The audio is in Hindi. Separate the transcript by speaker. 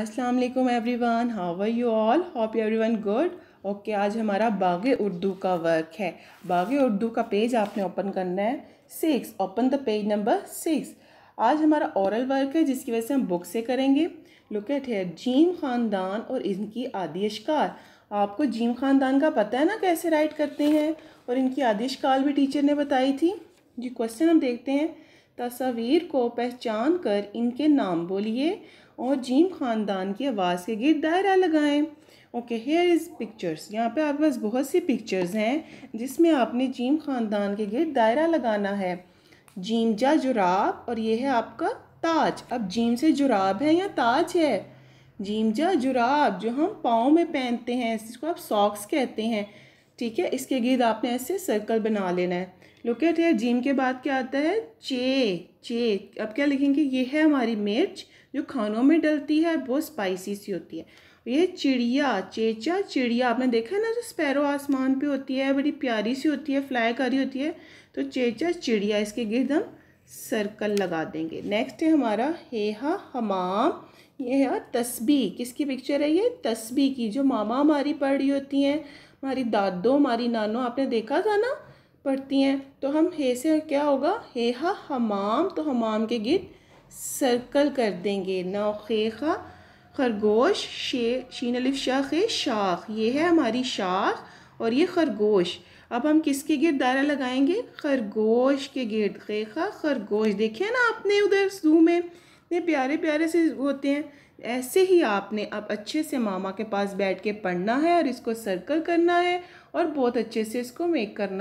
Speaker 1: अस्सलाम वालेकुम everyone how are you all hope you everyone good okay आज हमारा बाग उर्दू का वर्क है बाग उर्दू का पेज आपने ओपन करना है six open the page number six आज हमारा औरल वर्क है जिसकी वजह से हम बुक से करेंगे लुक एट हेयर जीम ख़ानदान और इनकी आदि आपको जीम ख़ानदान का पता है ना कैसे राइट करते हैं और इनकी आदिशकाल भी टीचर ने बताई थी जी क्वेश्चन हम देखते हैं तस्वीर को पहचान कर इनके नाम बोलिए और जीम ख़ानदान की आवाज़ के गिर दायरा लगाएं ओके हेयर इज़ पिक्चर्स यहाँ पे आपके पास बहुत सी पिक्चर्स हैं जिसमें आपने जीम ख़ानदान के गिर दायरा लगाना है जीम जा जुराब और ये है आपका ताज अब जीम से जुराब है या ताज है जीम जा जुराब जो हम पाँव में पहनते हैं इसको आप सॉक्स कहते हैं ठीक है इसके गिर्द आपने ऐसे सर्कल बना लेना है लुक एट हेयर जीम के बाद क्या आता है चे चे अब क्या लिखेंगे ये है हमारी मिर्च जो खानों में डलती है बहुत स्पाइसी सी होती है ये चिड़िया चेचा चिड़िया आपने देखा है ना जो स्पैरो आसमान पे होती है बड़ी प्यारी सी होती है फ्लाई करी होती है तो चेचा चिड़िया इसके गिरद हम सर्कल लगा देंगे नेक्स्ट है हमारा हेहा हमाम ये है तस्बी किसकी पिक्चर है ये तस्बी की जो मामा हमारी पढ़ रही होती हैं हमारी दादो हमारी नानो आपने देखा था ना पढ़ती हैं तो हम हे से क्या होगा हे हा हमाम तो हमाम के गिर सर्कल कर देंगे नौ ख़ा खरगोश शे शीन अलिफ शाख शाख ये है हमारी शाख और ये खरगोश अब हम किसके गिर दायरा लगाएंगे खरगोश के गिरद खेखा खरगोश देखे ना आपने उधर जू में इतने प्यारे प्यारे से होते हैं ऐसे ही आपने अब अच्छे से मामा के पास बैठ के पढ़ना है और इसको सर्कल करना है और बहुत अच्छे से इसको मेक करना